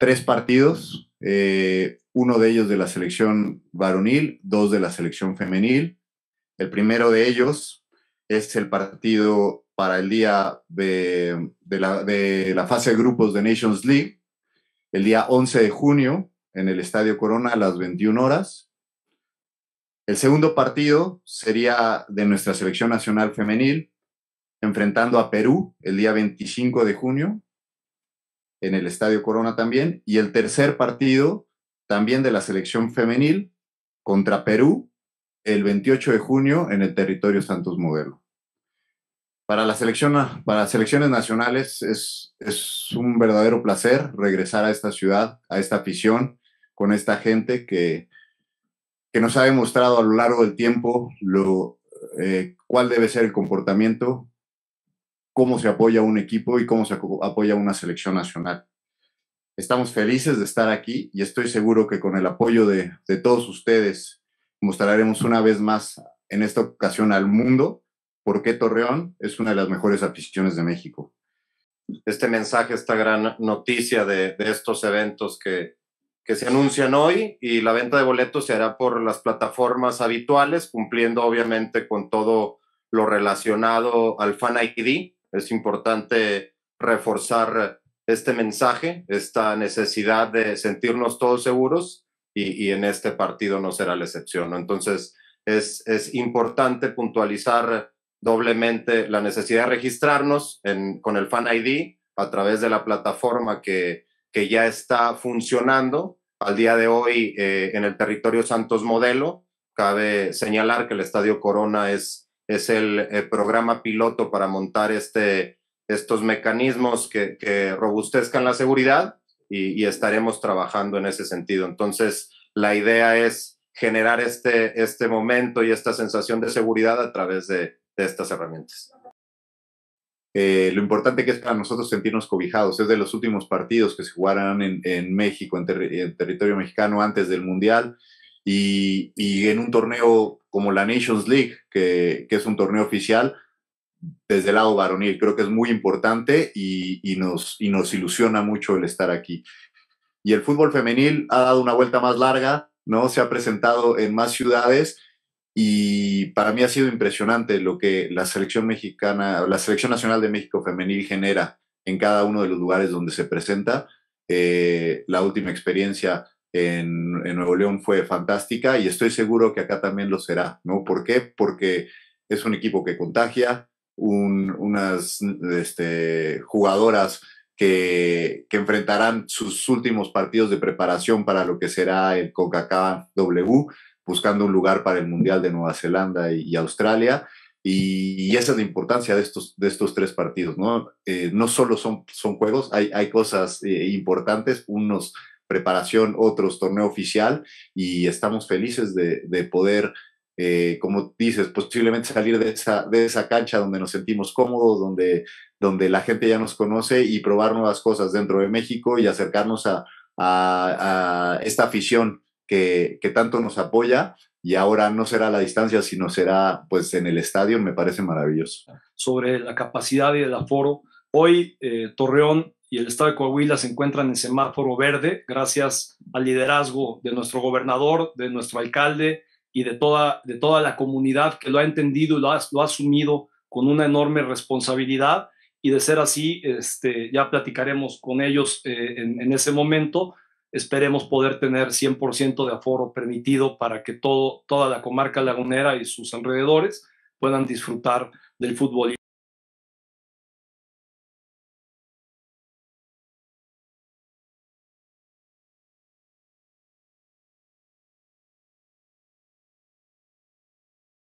tres partidos, eh, uno de ellos de la selección varonil, dos de la selección femenil. El primero de ellos es el partido para el día de, la, de la fase de grupos de Nations League, el día 11 de junio en el Estadio Corona a las 21 horas. El segundo partido sería de nuestra selección nacional femenil, enfrentando a Perú el día 25 de junio en el Estadio Corona también, y el tercer partido también de la selección femenil contra Perú el 28 de junio en el territorio Santos Modelo. Para, la selección, para las selecciones nacionales es, un verdadero placer regresar a esta ciudad, a esta afición, con esta gente que, que nos ha demostrado a lo largo del tiempo lo, eh, cuál debe ser el comportamiento cómo se apoya un equipo y cómo se apoya una selección nacional. Estamos felices de estar aquí y estoy seguro que con el apoyo de, todos ustedes mostraremos una vez más en esta ocasión al mundo por qué Torreón es una de las mejores aficiones de México. Este mensaje, esta gran noticia de, de estos eventos que, que se anuncian hoy y la venta de boletos se hará por las plataformas habituales, cumpliendo obviamente con todo lo relacionado al Fan ID. Es importante reforzar este mensaje, esta necesidad de sentirnos todos seguros y, en este partido no será la excepción. Entonces, es, importante puntualizar doblemente la necesidad de registrarnos con el Fan ID a través de la plataforma que, ya está funcionando al día de hoy eh, en el territorio Santos Modelo. Cabe señalar que el Estadio Corona es es el, eh, programa piloto para montar este, estos mecanismos que, que robustezcan la seguridad y, estaremos trabajando en ese sentido. Entonces, la idea es generar este, este momento y esta sensación de seguridad a través de, estas herramientas. Eh, lo importante que es para nosotros sentirnos cobijados. Es de los últimos partidos que se jugaran en, en México, en, en, territorio mexicano, antes del Mundial, y, y en un torneo como la Nations League, que, que es un torneo oficial, desde el lado varonil. Creo que es muy importante y, y, nos, y nos ilusiona mucho el estar aquí. Y el fútbol femenil ha dado una vuelta más larga, ¿no? Se ha presentado en más ciudades y para mí ha sido impresionante lo que la selección mexicana, la selección nacional de México femenil genera en cada uno de los lugares donde se presenta. Eh, la última experiencia en, Nuevo León fue fantástica y estoy seguro que acá también lo será, ¿no? ¿Por qué? Porque es un equipo que contagia, unas este, jugadoras que, que, enfrentarán sus últimos partidos de preparación para lo que será el Coca-Cola W, buscando un lugar para el Mundial de Nueva Zelanda y, Australia. Y, esa es la importancia de estos, de estos tres partidos, ¿no? Eh, no solo son, son juegos, hay, hay cosas eh, importantes, unos preparación, otros torneo oficial y estamos felices de, poder, eh, como dices, posiblemente salir de esa, de esa cancha donde nos sentimos cómodos, donde, donde la gente ya nos conoce y probar nuevas cosas dentro de México y acercarnos a, esta afición que, tanto nos apoya y ahora no será la distancia, sino será pues en el estadio, me parece maravilloso. Sobre la capacidad y el aforo, hoy eh, Torreón y el estado de Coahuila se encuentran en semáforo verde gracias al liderazgo de nuestro gobernador, de nuestro alcalde y de toda, de toda la comunidad que lo ha entendido y lo ha, asumido con una enorme responsabilidad. Y de ser así, este, ya platicaremos con ellos eh, en, ese momento. Esperemos poder tener 100% de aforo permitido para que todo, toda la comarca lagunera y sus alrededores puedan disfrutar del fútbol.